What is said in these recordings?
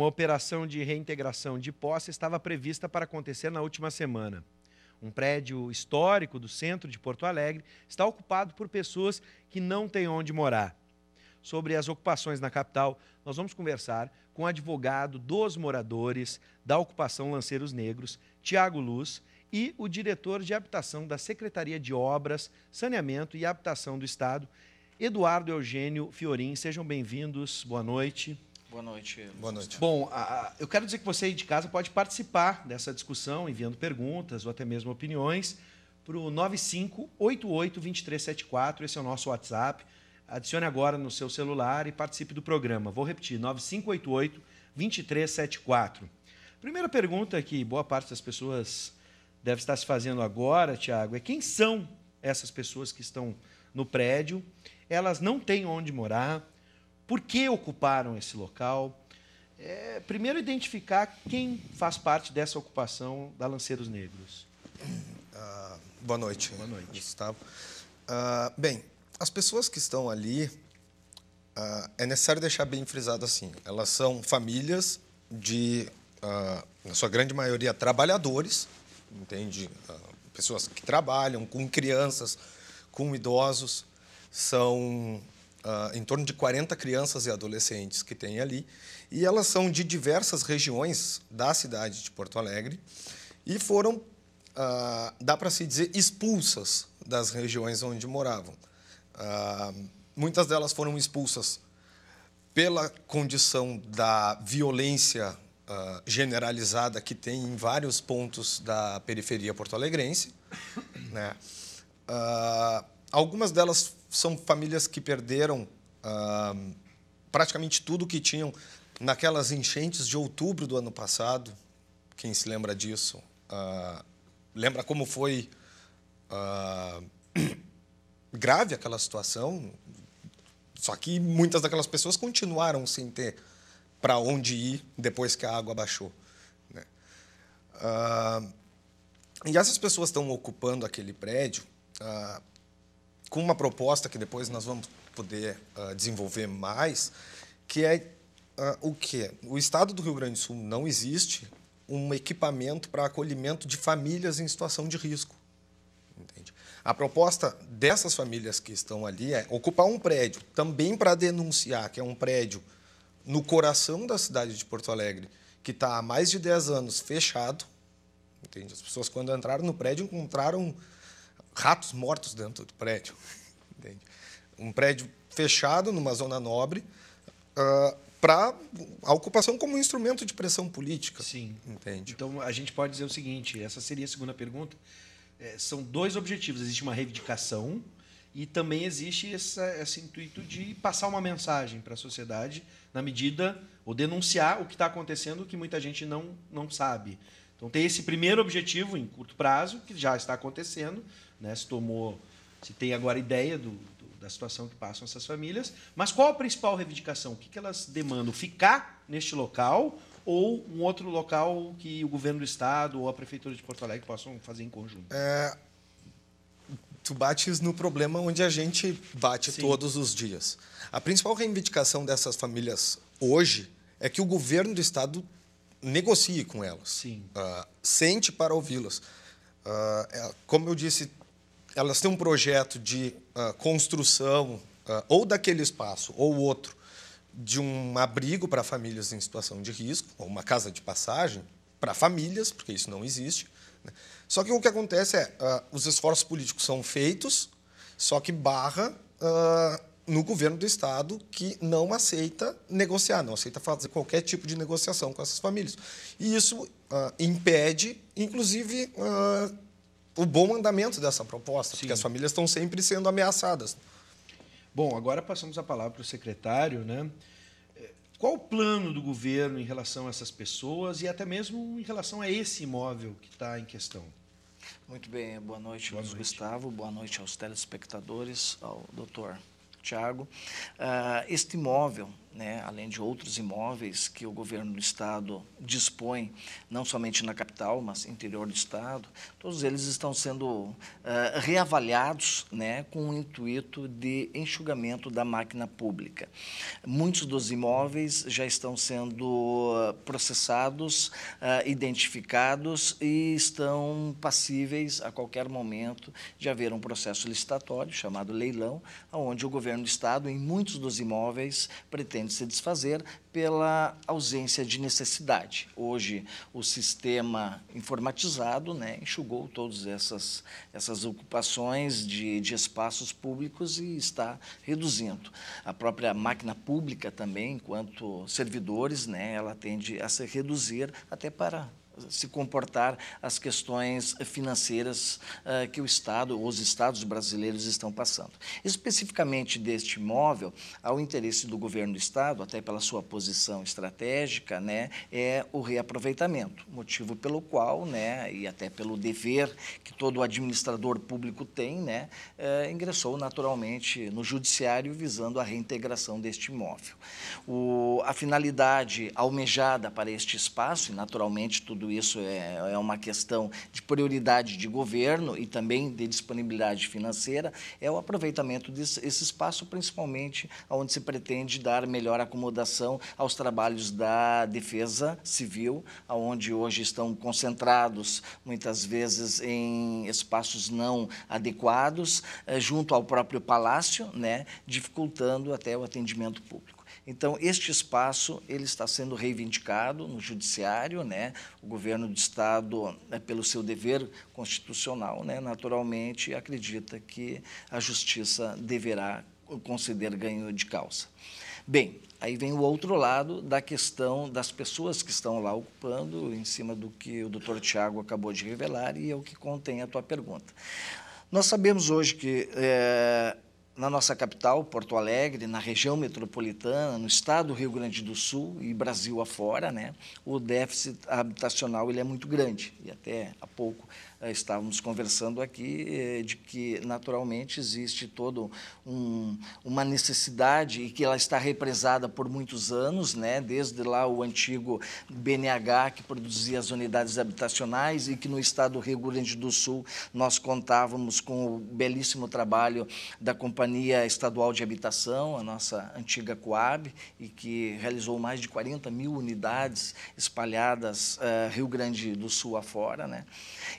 Uma operação de reintegração de posse estava prevista para acontecer na última semana. Um prédio histórico do centro de Porto Alegre está ocupado por pessoas que não têm onde morar. Sobre as ocupações na capital, nós vamos conversar com o advogado dos moradores da ocupação Lanceiros Negros, Tiago Luz, e o diretor de habitação da Secretaria de Obras, Saneamento e Habitação do Estado, Eduardo Eugênio Fiorim. Sejam bem-vindos. Boa noite. Boa noite. Boa noite. Bom, a, eu quero dizer que você aí de casa pode participar dessa discussão, enviando perguntas ou até mesmo opiniões para o 95882374. Esse é o nosso WhatsApp. Adicione agora no seu celular e participe do programa. Vou repetir: 9588-2374. Primeira pergunta que boa parte das pessoas deve estar se fazendo agora, Tiago, é quem são essas pessoas que estão no prédio? Elas não têm onde morar por que ocuparam esse local. É, primeiro, identificar quem faz parte dessa ocupação da Lanceiros Negros. Ah, boa noite. Boa noite. Gustavo. Ah, bem, as pessoas que estão ali, ah, é necessário deixar bem frisado assim, elas são famílias de, ah, na sua grande maioria, trabalhadores, entende? Ah, pessoas que trabalham com crianças, com idosos, são uh, em torno de 40 crianças e adolescentes que tem ali, e elas são de diversas regiões da cidade de Porto Alegre e foram, uh, dá para se dizer, expulsas das regiões onde moravam. Uh, muitas delas foram expulsas pela condição da violência uh, generalizada que tem em vários pontos da periferia porto-alegrense, né? Uh, algumas delas são famílias que perderam ah, praticamente tudo que tinham naquelas enchentes de outubro do ano passado. Quem se lembra disso? Ah, lembra como foi ah, grave aquela situação? Só que muitas daquelas pessoas continuaram sem ter para onde ir depois que a água baixou. Né? Uh, e essas pessoas estão ocupando aquele prédio uh, com uma proposta que depois nós vamos poder uh, desenvolver mais, que é uh, o que? O Estado do Rio Grande do Sul não existe um equipamento para acolhimento de famílias em situação de risco. Entende? A proposta dessas famílias que estão ali é ocupar um prédio, também para denunciar que é um prédio no coração da cidade de Porto Alegre, que está há mais de 10 anos fechado. Entende? As pessoas, quando entraram no prédio, encontraram ratos mortos dentro do prédio. Entende? Um prédio fechado numa zona nobre uh, ah, para a ocupação como instrumento de pressão política. Sim. Entende? Então a gente pode dizer o seguinte: essa seria a segunda pergunta. É, são dois objetivos. Existe uma reivindicação e também existe essa, esse intuito de passar uma mensagem para a sociedade na medida ou denunciar o que está acontecendo que muita gente não, não sabe. Então tem esse primeiro objetivo em curto prazo que já está acontecendo, né, se tomou, se tem agora ideia do, do, da situação que passam essas famílias. Mas qual a principal reivindicação? O que, que elas demandam? Ficar neste local ou um outro local que o governo do estado ou a prefeitura de Porto Alegre possam fazer em conjunto? É, tu bates no problema onde a gente bate Sim. todos os dias. A principal reivindicação dessas famílias hoje é que o governo do estado negocie com elas, Sim. Uh, sente para ouvi-las. Uh, como eu disse, elas têm um projeto de uh, construção uh, ou daquele espaço ou outro de um abrigo para famílias em situação de risco, ou uma casa de passagem para famílias, porque isso não existe. Né? Só que o que acontece é uh, os esforços políticos são feitos, só que barra no governo do estado que não aceita negociar, não aceita fazer qualquer tipo de negociação com essas famílias. E isso impede, inclusive o bom andamento dessa proposta, Sim. porque as famílias estão sempre sendo ameaçadas. Bom, agora passamos a palavra para o secretário, né? É, qual o plano do governo em relação a essas pessoas e até mesmo em relação a esse imóvel que está em questão? Muito bem, boa noite, boa noite. Gustavo, boa noite aos telespectadores, ao doutor Tiago. Uh, ah, este imóvel né, além de outros imóveis que o governo do estado dispõe, não somente na capital, mas interior do estado, todos eles estão sendo uh, reavaliados né, com o intuito de enxugamento da máquina pública. Muitos dos imóveis já estão sendo eh, processados, uh, identificados e estão passíveis a qualquer momento de haver um processo licitatório chamado leilão, onde o governo do estado, em muitos dos imóveis, pretende pretende se desfazer pela ausência de necessidade. Hoje, o sistema informatizado né, enxugou todas essas, essas ocupações de, de espaços públicos e está reduzindo. A própria máquina pública também, enquanto servidores, né, ela tende a se reduzir até para se comportar as questões financeiras uh, que o Estado, os Estados brasileiros estão passando. Especificamente deste imóvel, ao interesse do governo do Estado, até pela sua posição estratégica, né, é o reaproveitamento, motivo pelo qual, né, e até pelo dever que todo administrador público tem, né, uh, ingressou naturalmente no judiciário visando a reintegração deste imóvel. O, a finalidade almejada para este espaço, e naturalmente tudo isso é, é uma questão de prioridade de governo e também de disponibilidade financeira, é o aproveitamento desse espaço, principalmente onde se pretende dar melhor acomodação aos trabalhos da defesa civil, onde hoje estão concentrados, muitas vezes, em espaços não adequados, eh, junto ao próprio palácio, né, dificultando até o atendimento público. Então, este espaço ele está sendo reivindicado no judiciário, né? O governo do estado, né, pelo seu dever constitucional, né, naturalmente acredita que a justiça deverá conceder ganho de causa. Bem, aí vem o outro lado da questão das pessoas que estão lá ocupando, em cima do que o doutor Tiago acabou de revelar, e é o que contém a tua pergunta. Nós sabemos hoje que é, na nossa capital, Porto Alegre, na região metropolitana, no estado do Rio Grande do Sul e Brasil afora, né, o déficit habitacional ele é muito grande. E até há pouco eh, estávamos conversando aqui eh, de que, naturalmente, existe toda um, uma necessidade e que ela está represada por muitos anos, né? desde lá o antigo BNH, que produzia as unidades habitacionais e que no estado do Rio Grande do Sul nós contávamos com o belíssimo trabalho da Companhia Estadual de Habitação, a nossa antiga Coab, e que realizou mais de 40 mil unidades espalhadas uh, Rio Grande do Sul afora. Né?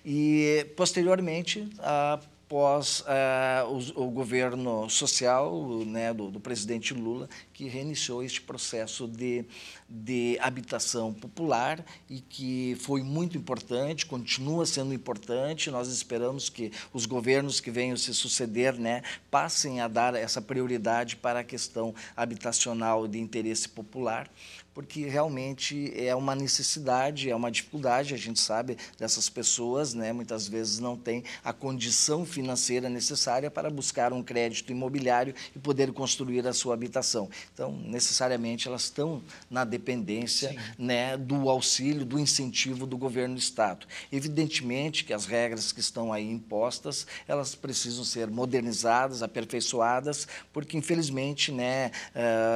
E e, posteriormente, após eh, o, o, governo social né, do, do, presidente Lula, que reiniciou este processo de, de habitação popular e que foi muito importante, continua sendo importante. Nós esperamos que os governos que venham se suceder né, passem a dar essa prioridade para a questão habitacional de interesse popular porque realmente é uma necessidade, é uma dificuldade, a gente sabe, dessas pessoas, né? muitas vezes não tem a condição financeira necessária para buscar um crédito imobiliário e poder construir a sua habitação. Então, necessariamente, elas estão na dependência né, do auxílio, do incentivo do governo do Estado. Evidentemente que as regras que estão aí impostas, elas precisam ser modernizadas, aperfeiçoadas, porque, infelizmente, né,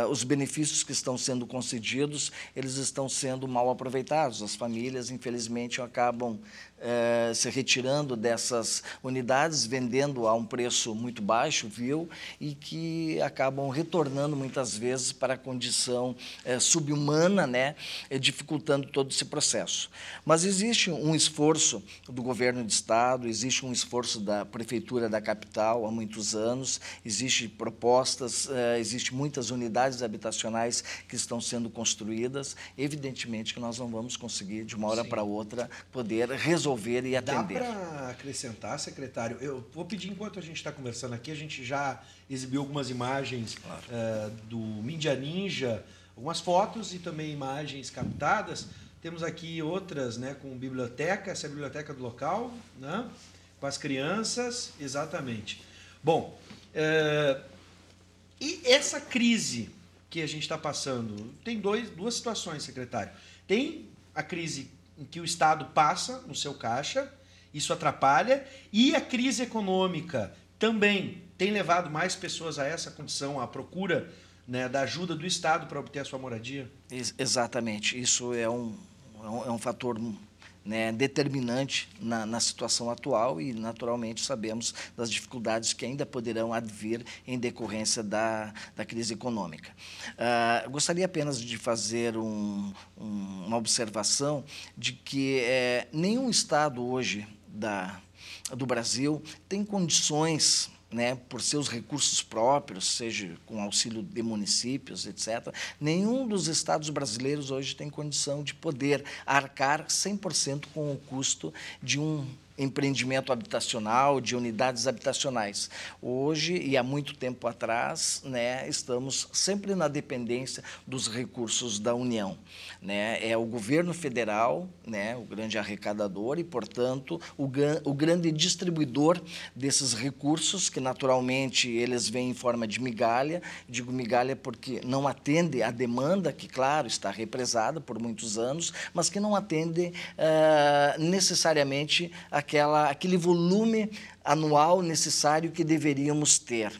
uh, os benefícios que estão sendo concedidos eles estão sendo mal aproveitados. As famílias, infelizmente, acabam eh, se retirando dessas unidades, vendendo a um preço muito baixo, viu, e que acabam retornando muitas vezes para a condição eh, subhumana, né, eh, dificultando todo esse processo. Mas existe um esforço do governo de estado, existe um esforço da prefeitura da capital há muitos anos, existe propostas, eh, existe muitas unidades habitacionais que estão sendo construídas. Evidentemente que nós não vamos conseguir de uma hora para outra poder resolver resolver e atender. Dá para acrescentar, secretário? Eu vou pedir, enquanto a gente está conversando aqui, a gente já exibiu algumas imagens claro. uh, do Mindia Ninja, algumas fotos e também imagens captadas. Temos aqui outras né, com biblioteca, essa é a biblioteca do local, né, com as crianças, exatamente. Bom, uh, e essa crise que a gente está passando, tem dois, duas situações, secretário. Tem a crise em que o Estado passa no seu caixa, isso atrapalha, e a crise econômica também tem levado mais pessoas a essa condição, à procura né, da ajuda do Estado para obter a sua moradia? Ex exatamente. Isso é um, é um, é um fator né, determinante na, na, situação atual e, naturalmente, sabemos das dificuldades que ainda poderão advir em decorrência da, da crise econômica. Uh, gostaria apenas de fazer um, um, uma observação de que é, nenhum Estado hoje da, do Brasil tem condições né, por seus recursos próprios, seja com auxílio de municípios, etc., nenhum dos estados brasileiros hoje tem condição de poder arcar 100% com o custo de um empreendimento habitacional, de unidades habitacionais. Hoje e há muito tempo atrás, né, estamos sempre na dependência dos recursos da União. Né? É o governo federal, né, o grande arrecadador e, portanto, o, o grande distribuidor desses recursos, que naturalmente eles vêm em forma de migalha. Digo migalha porque não atende à demanda, que, claro, está represada por muitos anos, mas que não atende uh, necessariamente a aquela, aquele volume anual necessário que deveríamos ter.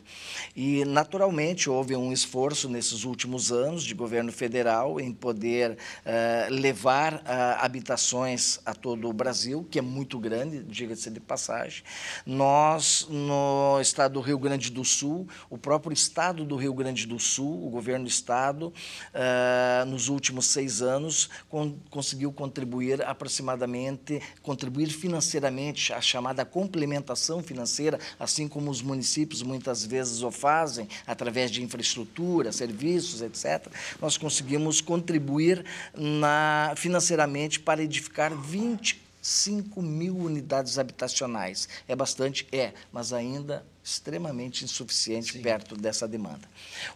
E, naturalmente, houve um esforço nesses últimos anos de governo federal em poder eh, levar eh, habitações a todo o Brasil, que é muito grande, diga-se de passagem. Nós, no estado do Rio Grande do Sul, o próprio estado do Rio Grande do Sul, o governo do estado, eh, nos últimos seis anos, con conseguiu contribuir aproximadamente, contribuir financeiramente a chamada complementação educação financeira, assim como os municípios muitas vezes o fazem, através de infraestrutura, serviços, etc., nós conseguimos contribuir na, financeiramente para edificar 20 5 mil unidades habitacionais. É bastante? É, mas ainda extremamente insuficiente Sim. perto dessa demanda.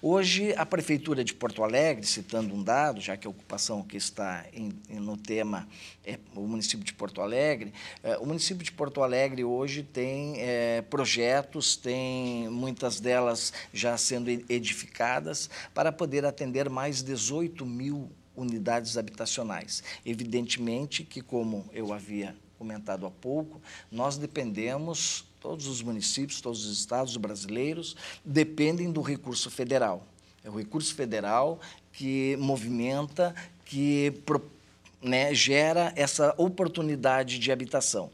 Hoje, a Prefeitura de Porto Alegre, citando um dado, já que a ocupação que está em, no tema é o município de Porto Alegre, é, o município de Porto Alegre hoje tem é, projetos, tem muitas delas já sendo edificadas, para poder atender mais 18 mil unidades habitacionais. Evidentemente que, como eu havia comentado há pouco, nós dependemos, todos os municípios, todos os estados brasileiros, dependem do recurso federal. É o recurso federal que movimenta, que né, gera essa oportunidade de habitação.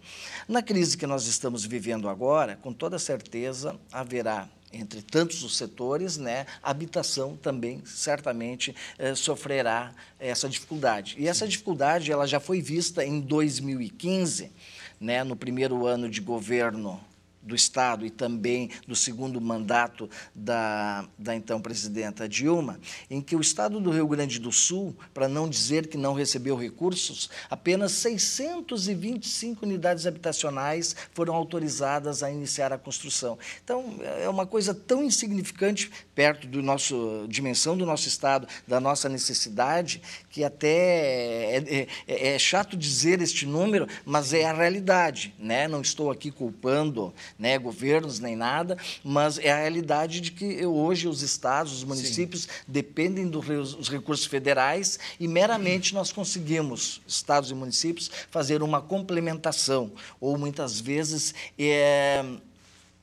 Na crise que nós estamos vivendo agora, com toda certeza haverá entre tantos os setores, né, a habitação também certamente eh, sofrerá essa dificuldade. E essa dificuldade ela já foi vista em 2015, né, no primeiro ano de governo do Estado e também do segundo mandato da, da então presidenta Dilma, em que o Estado do Rio Grande do Sul, para não dizer que não recebeu recursos, apenas 625 unidades habitacionais foram autorizadas a iniciar a construção. Então, é uma coisa tão insignificante perto do nosso dimensão do nosso Estado, da nossa necessidade, que até é, é, é, é chato dizer este número, mas é a realidade. Né? Não estou aqui culpando né, governos nem nada, mas é a realidade de que hoje os estados, os municípios Sim. dependem dos recursos federais e meramente nós conseguimos, estados e municípios, fazer uma complementação ou muitas vezes é,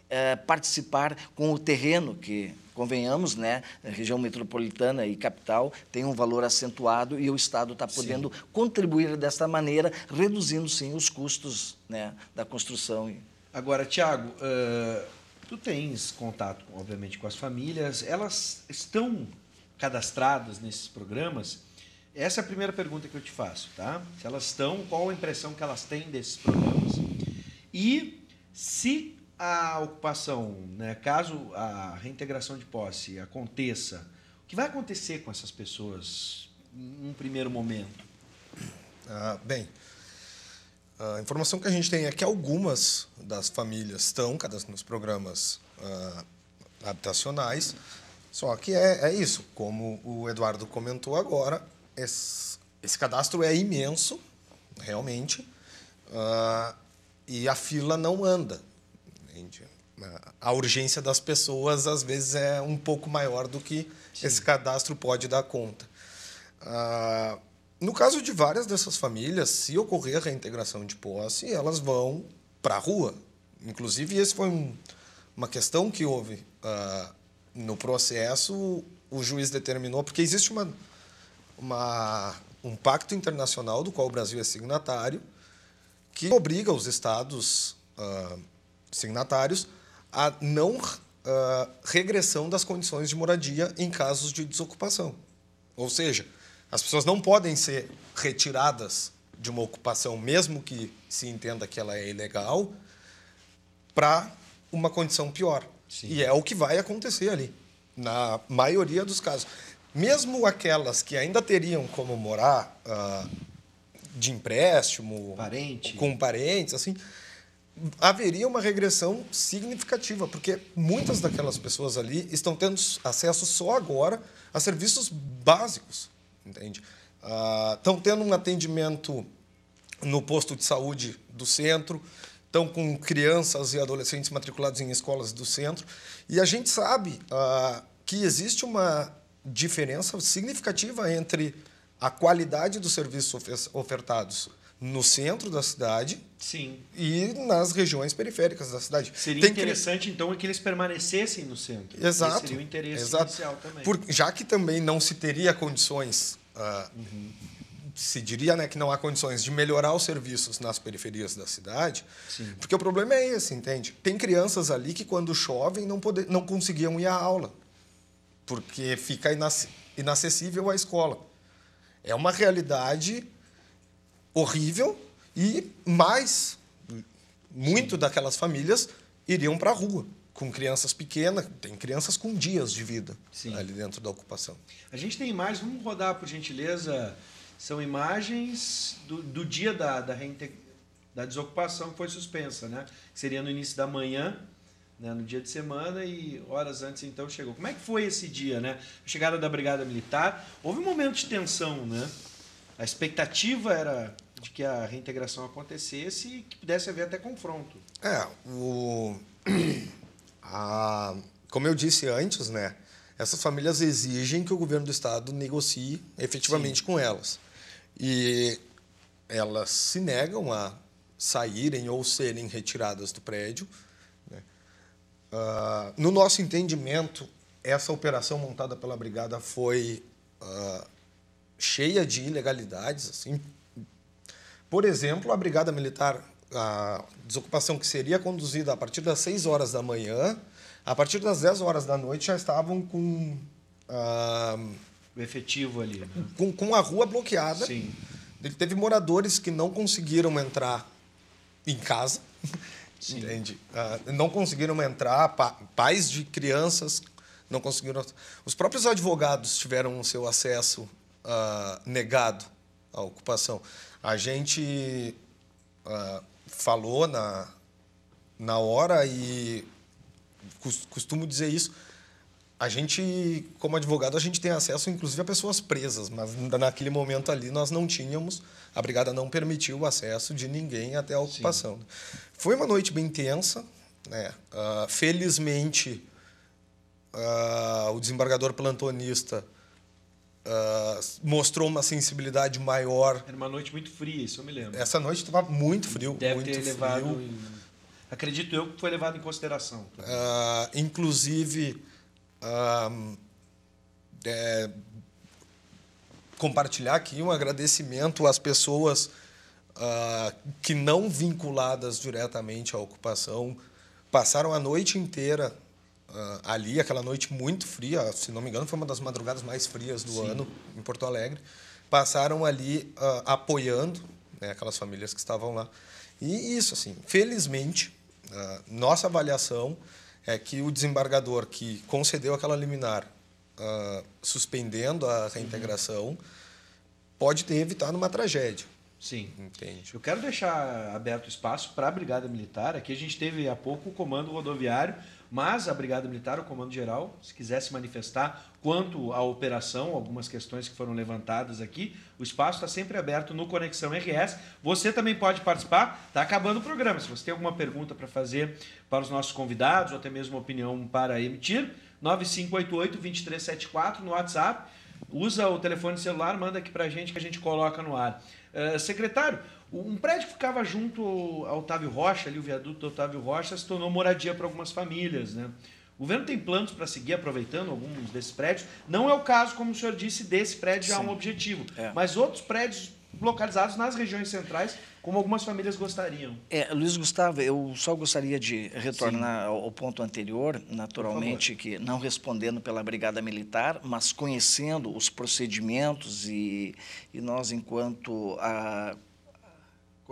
é, participar com o terreno que convenhamos, né, a região metropolitana e capital tem um valor acentuado e o Estado está podendo sim. contribuir desta maneira, reduzindo, sim, os custos né, da construção Agora, Tiago, uh, eh, tu tens contato, obviamente, com as famílias. Elas estão cadastradas nesses programas? Essa é a primeira pergunta que eu te faço, tá? Se elas estão, qual a impressão que elas têm desses programas? E se a ocupação, né, caso a reintegração de posse aconteça, o que vai acontecer com essas pessoas num primeiro momento? Ah, bem, a informação que a gente tem é que algumas das famílias estão cadastradas nos programas uh, habitacionais, só que é, é, isso, como o Eduardo comentou agora, esse, esse cadastro é imenso, realmente, uh, e a fila não anda. a urgência das pessoas às vezes é um pouco maior do que Sim. esse cadastro pode dar conta. Uh, no caso de várias dessas famílias, se ocorrer a reintegração de posse, elas vão para a rua. Inclusive, esse foi um, uma questão que houve uh, no processo. O juiz determinou, porque existe uma, uma, um pacto internacional do qual o Brasil é signatário, que obriga os estados uh, signatários a não uh, regressão das condições de moradia em casos de desocupação. Ou seja, as pessoas não podem ser retiradas de uma ocupação, mesmo que se entenda que ela é ilegal, para uma condição pior. Sim. E é o que vai acontecer ali, na maioria dos casos. Mesmo aquelas que ainda teriam como morar ah, de empréstimo, Parente. com parentes, assim, haveria uma regressão significativa, porque muitas daquelas pessoas ali estão tendo acesso só agora a serviços básicos entende? Estão ah, uh, tendo um atendimento no posto de saúde do centro, estão com crianças e adolescentes matriculados em escolas do centro, e a gente sabe uh, que existe uma diferença significativa entre a qualidade dos serviços ofertados no centro da cidade Sim. e nas regiões periféricas da cidade. Seria Tem interessante, que... então, é que eles permanecessem no centro. Exato. Esse seria o interesse Exato. inicial também. Por, já que também não se teria condições... Uh, uhum se diria né, que não há condições de melhorar os serviços nas periferias da cidade, Sim. porque o problema é esse, entende? Tem crianças ali que, quando chovem, não, poder, não conseguiam ir à aula, porque fica inac, inacessível à escola. É uma realidade horrível e mais muito daquelas famílias iriam para a rua com crianças pequenas, tem crianças com dias de vida Sim. ali dentro da ocupação. A gente tem imagens, vamos rodar por gentileza, são imagens do, do dia da, da, reinte, da desocupação que foi suspensa, né? Seria no início da manhã, né? no dia de semana e horas antes então chegou. Como é que foi esse dia, né? A chegada da Brigada Militar, houve um momento de tensão, né? a expectativa era de que a reintegração acontecesse e que pudesse haver até confronto. É, o, a, como eu disse antes, né, essas famílias exigem que o governo do estado negocie efetivamente Sim. com elas. E elas se negam a saírem ou serem retiradas do prédio. Né? Uh, no nosso entendimento, essa operação montada pela Brigada foi uh, cheia de ilegalidades. Assim. Por exemplo, a Brigada Militar, a desocupação que seria conduzida a partir das 6 horas da manhã, a partir das 10 horas da noite já estavam com. Ah, o efetivo ali. Né? Com, com a rua bloqueada. Sim. Teve moradores que não conseguiram entrar em casa. Sim. Entende? Ah, não conseguiram entrar, pa pais de crianças não conseguiram. Os próprios advogados tiveram o seu acesso uh, negado a ocupação. A gente uh, falou na, na hora e costumo dizer isso. A gente, como advogado, a gente tem acesso inclusive a pessoas presas, mas naquele momento ali nós não tínhamos, a brigada não permitiu o acesso de ninguém até a ocupação. Sim. Foi uma noite bem tensa, né? Uh, felizmente, uh, o desembargador plantonista Uh, mostrou uma sensibilidade maior. Era uma noite muito fria, isso eu me lembro. Essa noite estava muito frio. Deve muito ter frio. levado. Em... Acredito eu que foi levado em consideração. Uh, inclusive, uh, é, compartilhar aqui um agradecimento às pessoas que não vinculadas diretamente à ocupação passaram a noite inteira Uh, ali, aquela noite muito fria, se não me engano, foi uma das madrugadas mais frias do Sim. ano em Porto Alegre. Passaram ali uh, apoiando né, aquelas famílias que estavam lá. E isso, assim, felizmente, uh, nossa avaliação é que o desembargador que concedeu aquela liminar, suspendendo a reintegração, uhum. pode ter evitado uma tragédia. Sim. Entende. Eu quero deixar aberto espaço para a Brigada Militar. Aqui a gente teve há pouco o Comando Rodoviário, mas a Brigada Militar, o Comando Geral, se quiser se manifestar quanto à operação, algumas questões que foram levantadas aqui, o espaço está sempre aberto no Conexão RS. Você também pode participar. Está acabando o programa. Se você tem alguma pergunta para fazer para os nossos convidados ou até mesmo opinião para emitir, 9588-2374 no WhatsApp usa o telefone celular, manda aqui para a gente que a gente coloca no ar. Uh, secretário, um prédio que ficava junto ao Otávio Rocha, ali o viaduto do Otávio Rocha, se tornou moradia para algumas famílias, né? O governo tem planos para seguir aproveitando alguns desses prédios. Não é o caso, como o senhor disse, desse prédio já é um objetivo. É. Mas outros prédios localizados nas regiões centrais, como algumas famílias gostariam. É, Luiz Gustavo, eu só gostaria de retornar ao ponto anterior, naturalmente que não respondendo pela Brigada Militar, mas conhecendo os procedimentos e, e nós, enquanto a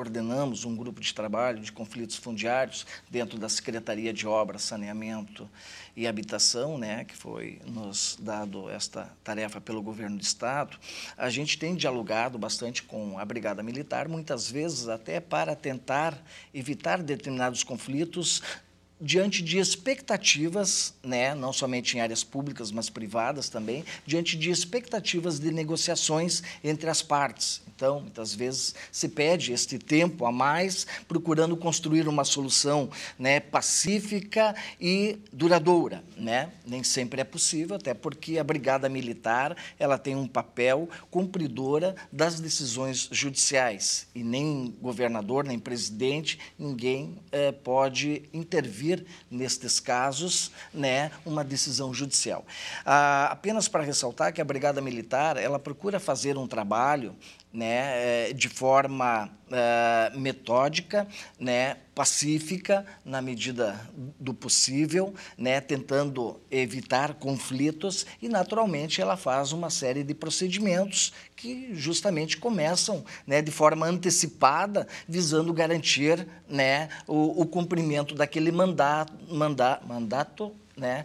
coordenamos um grupo de trabalho de conflitos fundiários dentro da Secretaria de Obras, Saneamento e Habitação, né, que foi nos dado esta tarefa pelo governo do Estado. A gente tem dialogado bastante com a Brigada Militar, muitas vezes até para tentar evitar determinados conflitos diante de expectativas, né, não somente em áreas públicas, mas privadas também, diante de expectativas de negociações entre as partes. Então, muitas vezes se pede este tempo a mais, procurando construir uma solução né, pacífica e duradoura. Né? Nem sempre é possível, até porque a Brigada Militar ela tem um papel cumpridora das decisões judiciais e nem governador, nem presidente, ninguém é, pode intervir nestes casos, né, uma decisão judicial. Ah, apenas para ressaltar que a Brigada Militar, ela procura fazer um trabalho né, eh, de forma uh, metódica, né, pacífica na medida do possível, né, tentando evitar conflitos e naturalmente ela faz uma série de procedimentos que justamente começam né, de forma antecipada, visando garantir né, o, o cumprimento daquele mandato, manda, mandato, né,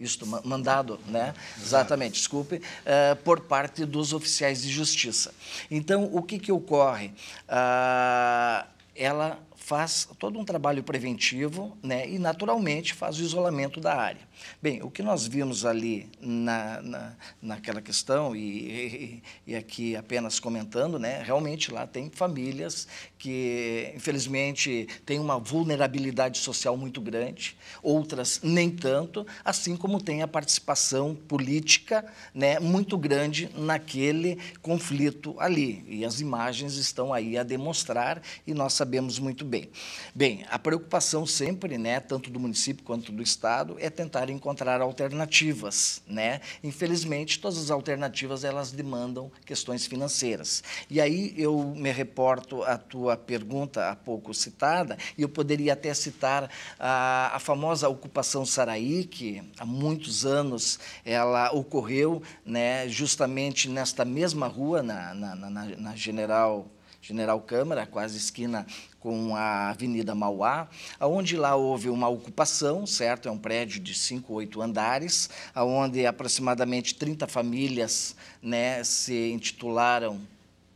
isto mandado, né? Exatamente, desculpe, uh, por parte dos oficiais de justiça. Então, o que, que ocorre? Uh, ela faz todo um trabalho preventivo né, e, naturalmente, faz o isolamento da área. Bem, o que nós vimos ali na, na, naquela questão, e, e, e aqui apenas comentando, né, realmente lá tem famílias que, infelizmente, têm uma vulnerabilidade social muito grande, outras nem tanto, assim como tem a participação política né, muito grande naquele conflito ali. E as imagens estão aí a demonstrar, e nós sabemos muito bem. Bem, a preocupação sempre, né, tanto do município quanto do Estado, é tentar encontrar alternativas. Né? Infelizmente, todas as alternativas elas demandam questões financeiras. E aí eu me reporto à tua pergunta há pouco citada, e eu poderia até citar a, a famosa ocupação Saraí, que há muitos anos ela ocorreu né, justamente nesta mesma rua, na, na, na, na General General Câmara, quase esquina com a Avenida Mauá, onde lá houve uma ocupação, certo? É um prédio de cinco, oito andares, onde aproximadamente 30 famílias né, se intitularam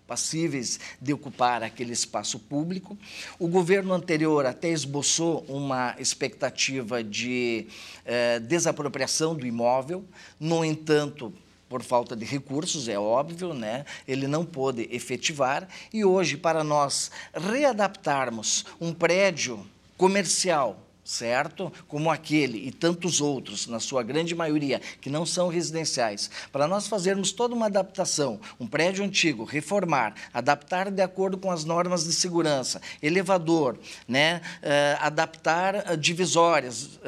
passíveis de ocupar aquele espaço público. O governo anterior até esboçou uma expectativa de eh, desapropriação do imóvel, no entanto, por falta de recursos, é óbvio, né? ele não pôde efetivar. E hoje, para nós readaptarmos um prédio comercial certo? Como aquele e tantos outros, na sua grande maioria, que não são residenciais. Para nós fazermos toda uma adaptação, um prédio antigo, reformar, adaptar de acordo com as normas de segurança, elevador, né? Uh, adaptar eh, divisórias, uh,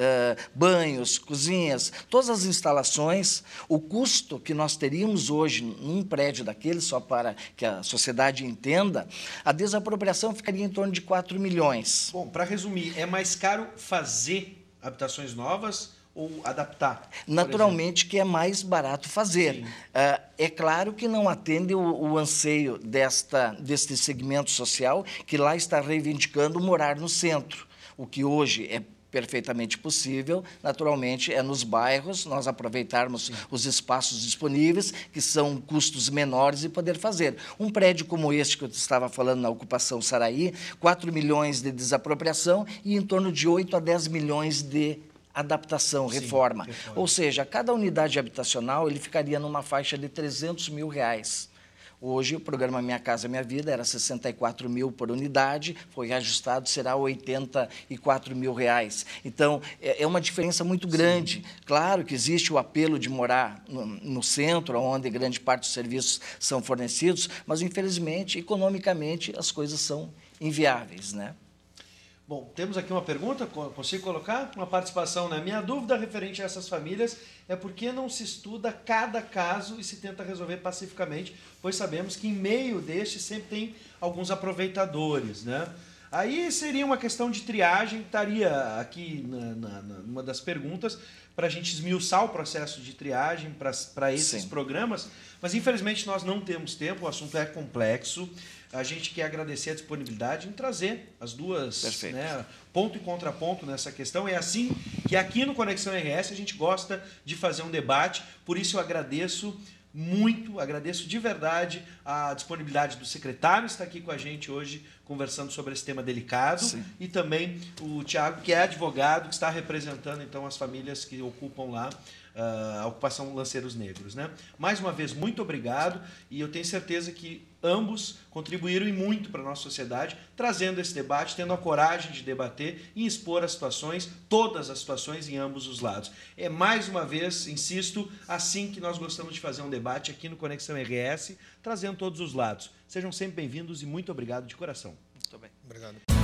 banhos, cozinhas, todas as instalações, o custo que nós teríamos hoje num prédio daquele, só para que a sociedade entenda, a desapropriação ficaria em torno de 4 milhões. Bom, para resumir, é mais caro fazer habitações novas ou adaptar? Naturalmente que é mais barato fazer. Uh, é claro que não atende o, o, anseio desta, deste segmento social que lá está reivindicando morar no centro. O que hoje é perfeitamente possível, naturalmente, é nos bairros nós aproveitarmos os espaços disponíveis, que são custos menores, e poder fazer. Um prédio como este que eu estava falando na ocupação Saraí, 4 milhões de desapropriação e em torno de 8 a 10 milhões de adaptação, reforma. reforma. Ou seja, cada unidade habitacional ele ficaria numa faixa de 300 mil reais. Hoje, o programa Minha Casa Minha Vida era 64 mil por unidade, foi ajustado, será 84 mil reais. Então, é, é uma diferença muito grande. Sim. Claro que existe o apelo de morar no, no, centro, onde grande parte dos serviços são fornecidos, mas, infelizmente, economicamente, as coisas são inviáveis, né? Bom, temos aqui uma pergunta, consigo colocar? Uma participação, né? Minha dúvida referente a essas famílias é por que não se estuda cada caso e se tenta resolver pacificamente, pois sabemos que em meio deste sempre tem alguns aproveitadores, né? Aí seria uma questão de triagem, estaria aqui na, na, numa das perguntas, para a gente esmiuçar o processo de triagem para esses Sim. programas, mas infelizmente nós não temos tempo, o assunto é complexo. A gente quer agradecer a disponibilidade em trazer as duas, né, ponto e contraponto nessa questão. É assim que aqui no Conexão RS a gente gosta de fazer um debate, por isso eu agradeço muito, agradeço de verdade a disponibilidade do secretário estar aqui com a gente hoje conversando sobre esse tema delicado Sim. e também o Tiago, que é advogado, que está representando então as famílias que ocupam lá ah, a ocupação Lanceiros Negros. Né? Mais uma vez, muito obrigado e eu tenho certeza que ambos contribuíram e muito para a nossa sociedade, trazendo esse debate, tendo a coragem de debater e expor as situações, todas as situações em ambos os lados. É mais uma vez, insisto, assim que nós gostamos de fazer um debate aqui no Conexão RS, trazendo todos os lados. Sejam sempre bem-vindos e muito obrigado de coração. Muito bem. Obrigado.